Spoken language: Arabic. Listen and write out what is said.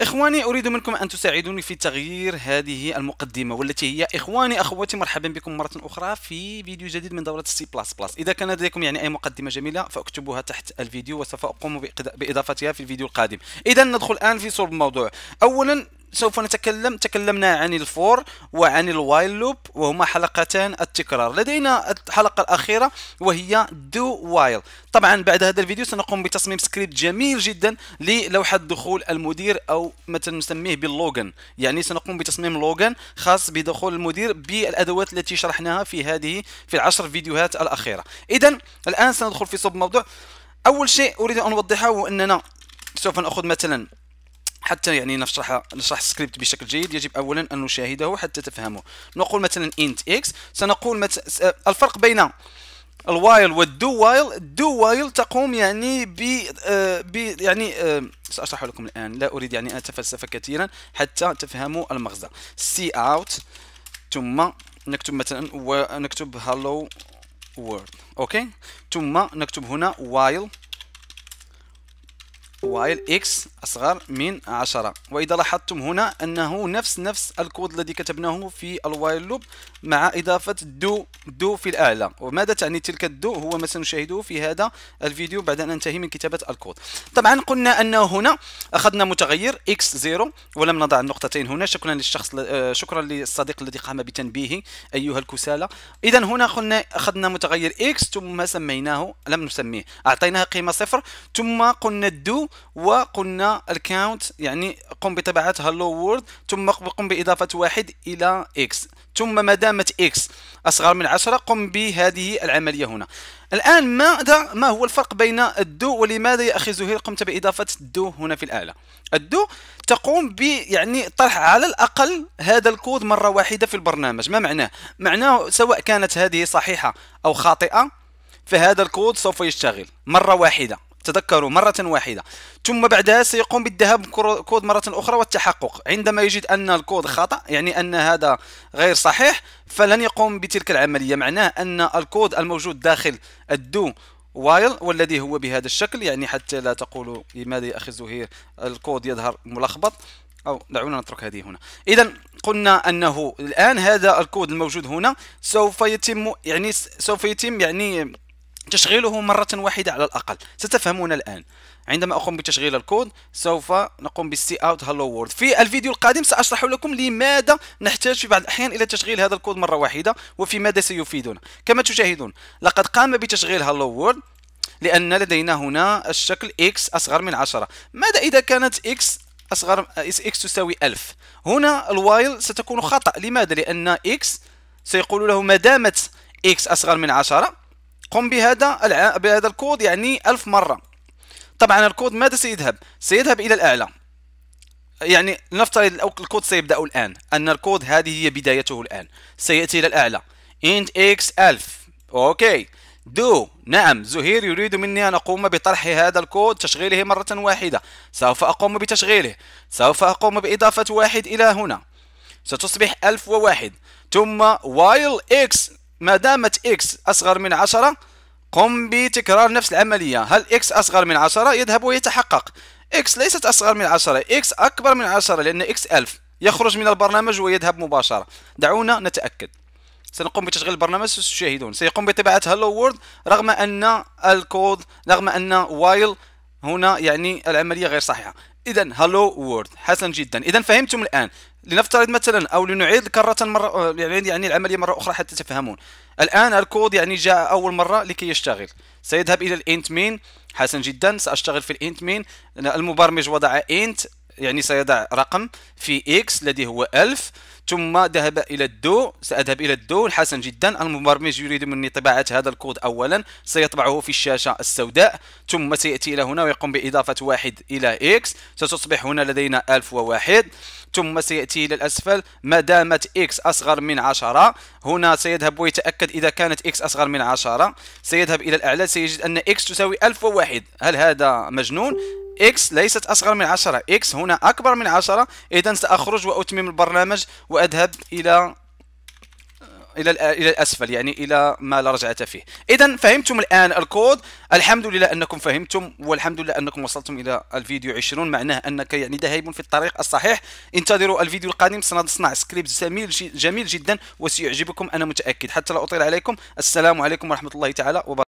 اخواني اريد منكم ان تساعدوني في تغيير هذه المقدمه والتي هي اخواني اخواتي مرحبا بكم مره اخرى في فيديو جديد من دوره السي بلس بلس اذا كان لديكم يعني اي مقدمه جميله فاكتبوها تحت الفيديو وسوف اقوم باضافتها في الفيديو القادم اذا ندخل الان في صلب الموضوع اولا سوف نتكلم تكلمنا عن الفور وعن الوايل لوب وهما حلقتان التكرار لدينا الحلقة الأخيرة وهي دو وايل طبعا بعد هذا الفيديو سنقوم بتصميم سكريبت جميل جدا للوحة دخول المدير أو مثلا نسميه باللوغن يعني سنقوم بتصميم لوغن خاص بدخول المدير بالأدوات التي شرحناها في هذه في العشر فيديوهات الأخيرة إذا الآن سندخل في صوب الموضوع أول شيء أريد أن أوضحه هو أننا سوف نأخذ مثلا حتى يعني نشرح نشرح السكريبت بشكل جيد يجب اولا ان نشاهده حتى تفهمه نقول مثلا int x سنقول مت... آه، الفرق بين الوايل والدو وايل الدو وايل تقوم يعني ب آه، ب يعني آه، ساشرح لكم الان لا اريد يعني ان اتفلسف كثيرا حتى تفهموا المغزى سي اوت ثم نكتب مثلا ونكتب هالو وورد اوكي ثم نكتب هنا وايل وايل اكس أصغر من 10 وإذا لاحظتم هنا أنه نفس نفس الكود الذي كتبناه في الوايل لوب مع إضافة دو دو في الأعلى وماذا تعني تلك الدو هو ما سنشاهده في هذا الفيديو بعد أن ننتهي من كتابة الكود طبعا قلنا أنه هنا أخذنا متغير اكس 0 ولم نضع النقطتين هنا شكرا للشخص شكرا للصديق الذي قام بتنبيهي أيها الكسالى إذا هنا قلنا أخذنا متغير اكس ثم سميناه لم نسميه أعطيناه قيمة صفر ثم قلنا الدو وقلنا الكاونت يعني قم بطباعه هالو وورد ثم قم باضافه واحد الى اكس ثم ما دامت اكس اصغر من 10 قم بهذه العمليه هنا الان ماذا ما هو الفرق بين الدو ولماذا يا اخي زهير قمت باضافه الدو هنا في الاله الدو تقوم ب يعني طرح على الاقل هذا الكود مره واحده في البرنامج ما معناه معناه سواء كانت هذه صحيحه او خاطئه فهذا الكود سوف يشتغل مره واحده تذكروا مرة واحدة ثم بعدها سيقوم بالذهاب كود مرة أخرى والتحقق عندما يجد أن الكود خطأ يعني أن هذا غير صحيح فلن يقوم بتلك العملية معناه أن الكود الموجود داخل الدو وايل والذي هو بهذا الشكل يعني حتى لا تقولوا لماذا يا أخي زهير الكود يظهر ملخبط أو دعونا نترك هذه هنا إذا قلنا أنه الآن هذا الكود الموجود هنا سوف يتم يعني سوف يتم يعني تشغيله مرة واحدة على الأقل ستفهمون الآن عندما أقوم بتشغيل الكود سوف نقوم بالسي اوت هالو وورد في الفيديو القادم سأشرح لكم لماذا نحتاج في بعض الأحيان إلى تشغيل هذا الكود مرة واحدة وفي ماذا سيفيدنا كما تشاهدون لقد قام بتشغيل هالو وورد لأن لدينا هنا الشكل x أصغر من 10 ماذا إذا كانت x أصغر x تساوي 1000 هنا الوايل ستكون خطأ لماذا لأن x سيقول له ما دامت x أصغر من 10 قم بهذا الع... بهذا الكود يعني ألف مرة طبعا الكود ماذا سيذهب سيذهب إلى الأعلى يعني لنفترض الكود سيبدأ الآن أن الكود هذه هي بدايته الآن سيأتي إلى الأعلى int x 1000 أوكي دو نعم زهير يريد مني أن أقوم بطرح هذا الكود تشغيله مرة واحدة سوف أقوم بتشغيله سوف أقوم بإضافة واحد إلى هنا ستصبح 1001 ثم while x ما دامت اكس اصغر من 10 قم بتكرار نفس العملية هل اكس اصغر من 10 يذهب ويتحقق اكس ليست اصغر من 10 اكس اكبر من 10 لان اكس 1000 يخرج من البرنامج ويذهب مباشرة دعونا نتأكد سنقوم بتشغيل البرنامج وستشاهدون سيقوم بطباعة هلو وورد رغم ان الكود رغم ان وايل هنا يعني العملية غير صحيحة اذا هالو وورد حسن جدا اذا فهمتم الان لنفترض مثلا او لنعيد كرة مرة يعني-, يعني العملية مرة أخرى حتى تفهمون الآن الكود يعني جاء أول مرة لكي يشتغل سيذهب إلى الانت مين حسن جدا سأشتغل في الانت مين المبرمج وضع انت يعني سيضع رقم في إكس الذي هو 1000 ثم ذهب إلى الدو سأذهب إلى الدو حسن جدا المبرمج يريد مني طباعة هذا الكود أولا سيطبعه في الشاشة السوداء ثم سيأتي إلى هنا ويقوم بإضافة واحد إلى إكس ستصبح هنا لدينا 1001 ثم سيأتي إلى الأسفل ما دامت إكس أصغر من 10 هنا سيذهب ويتأكد إذا كانت إكس أصغر من 10 سيذهب إلى الأعلى سيجد أن إكس تساوي 1001 هل هذا مجنون؟ اكس ليست اصغر من 10 اكس هنا اكبر من 10 اذا ساخرج واتمم البرنامج واذهب الى الى الى الاسفل يعني الى ما لا رجعه فيه اذا فهمتم الان الكود الحمد لله انكم فهمتم والحمد لله انكم وصلتم الى الفيديو 20 معناه انك يعني ذاهب في الطريق الصحيح انتظروا الفيديو القادم سنصنع سكريبت جميل جميل جدا وسيعجبكم انا متاكد حتى لا اطيل عليكم السلام عليكم ورحمه الله تعالى وبركاته